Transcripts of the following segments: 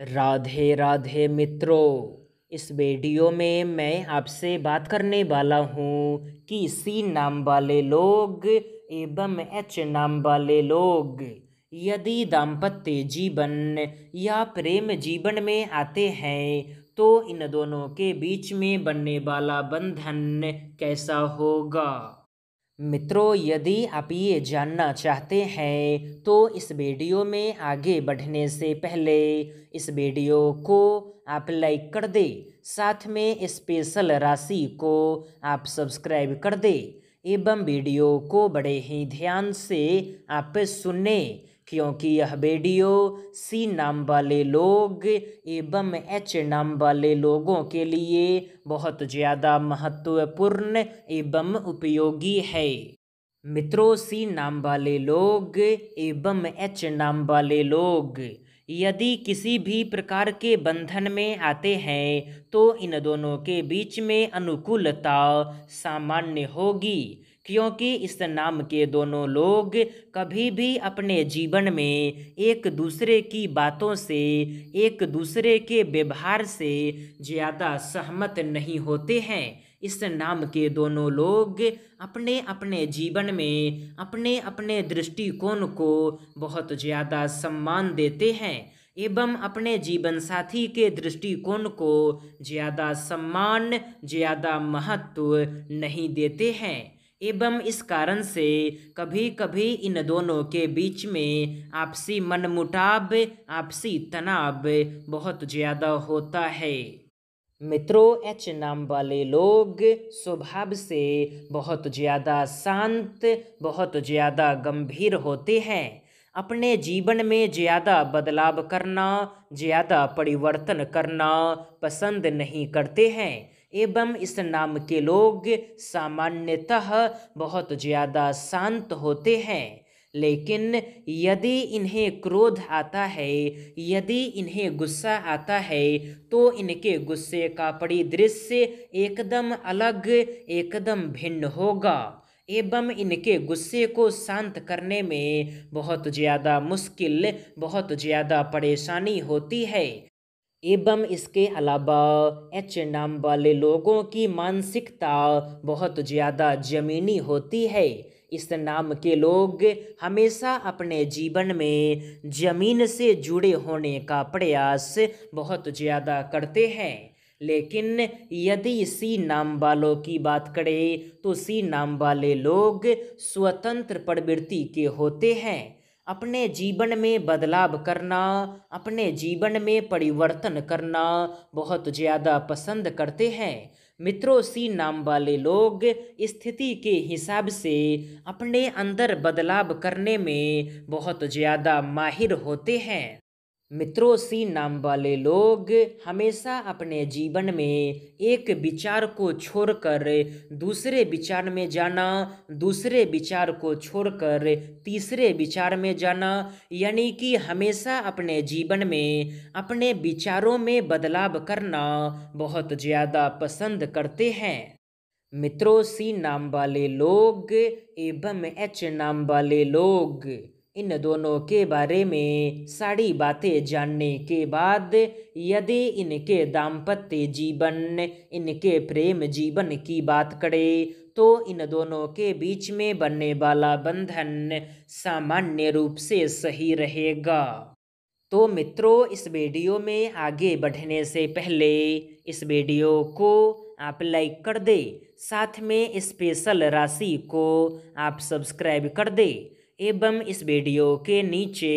राधे राधे मित्रों इस वीडियो में मैं आपसे बात करने वाला हूँ कि सी नाम वाले लोग एवं एच नाम वाले लोग यदि दाम्पत्य जीवन या प्रेम जीवन में आते हैं तो इन दोनों के बीच में बनने वाला बंधन कैसा होगा मित्रों यदि आप ये जानना चाहते हैं तो इस वीडियो में आगे बढ़ने से पहले इस वीडियो को आप लाइक कर दे साथ में स्पेशल राशि को आप सब्सक्राइब कर दे एवं वीडियो को बड़े ही ध्यान से आप सुने क्योंकि यह वीडियो सी नाम वाले लोग एवं एच नाम वाले लोगों के लिए बहुत ज़्यादा महत्वपूर्ण एवं उपयोगी है मित्रों सी नाम वाले लोग एवं एच नाम वाले लोग यदि किसी भी प्रकार के बंधन में आते हैं तो इन दोनों के बीच में अनुकूलता सामान्य होगी क्योंकि इस नाम के दोनों लोग कभी भी अपने जीवन में एक दूसरे की बातों से एक दूसरे के व्यवहार से ज़्यादा सहमत नहीं होते हैं इस नाम के दोनों लोग अपने अपने जीवन में अपने अपने दृष्टिकोण को बहुत ज़्यादा सम्मान देते हैं एवं अपने जीवन साथी के दृष्टिकोण को ज़्यादा सम्मान ज़्यादा महत्व नहीं देते हैं एवं इस कारण से कभी कभी इन दोनों के बीच में आपसी मनमुटाव आपसी तनाव बहुत ज़्यादा होता है मित्रों एच नाम वाले लोग स्वभाव से बहुत ज़्यादा शांत बहुत ज़्यादा गंभीर होते हैं अपने जीवन में ज़्यादा बदलाव करना ज़्यादा परिवर्तन करना पसंद नहीं करते हैं एवं इस नाम के लोग सामान्यतः बहुत ज़्यादा शांत होते हैं लेकिन यदि इन्हें क्रोध आता है यदि इन्हें गुस्सा आता है तो इनके गुस्से का परिदृश्य एकदम अलग एकदम भिन्न होगा एवं इनके गुस्से को शांत करने में बहुत ज़्यादा मुश्किल बहुत ज़्यादा परेशानी होती है एवं इसके अलावा एच नाम वाले लोगों की मानसिकता बहुत ज़्यादा ज़मीनी होती है इस नाम के लोग हमेशा अपने जीवन में ज़मीन से जुड़े होने का प्रयास बहुत ज़्यादा करते हैं लेकिन यदि सी नाम वालों की बात करें तो सी नाम वाले लोग स्वतंत्र प्रवृत्ति के होते हैं अपने जीवन में बदलाव करना अपने जीवन में परिवर्तन करना बहुत ज़्यादा पसंद करते हैं मित्रों सी नाम वाले लोग स्थिति के हिसाब से अपने अंदर बदलाव करने में बहुत ज़्यादा माहिर होते हैं मित्रों सी नाम वाले लोग हमेशा अपने जीवन में एक विचार को छोड़कर दूसरे विचार में जाना दूसरे विचार को छोड़कर तीसरे विचार में जाना यानी कि हमेशा अपने जीवन में अपने विचारों में बदलाव करना बहुत ज़्यादा पसंद करते हैं मित्रों सी नाम वाले लोग एवं एच नाम वाले लोग इन दोनों के बारे में सारी बातें जानने के बाद यदि इनके दाम्पत्य जीवन इनके प्रेम जीवन की बात करें तो इन दोनों के बीच में बनने वाला बंधन सामान्य रूप से सही रहेगा तो मित्रों इस वीडियो में आगे बढ़ने से पहले इस वीडियो को आप लाइक कर दे साथ में स्पेशल राशि को आप सब्सक्राइब कर दे एवं इस वीडियो के नीचे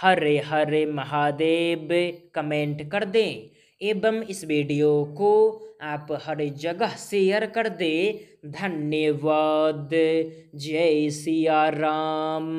हरे हरे महादेव कमेंट कर दें एवं इस वीडियो को आप हर जगह शेयर कर दें धन्यवाद जय सिया राम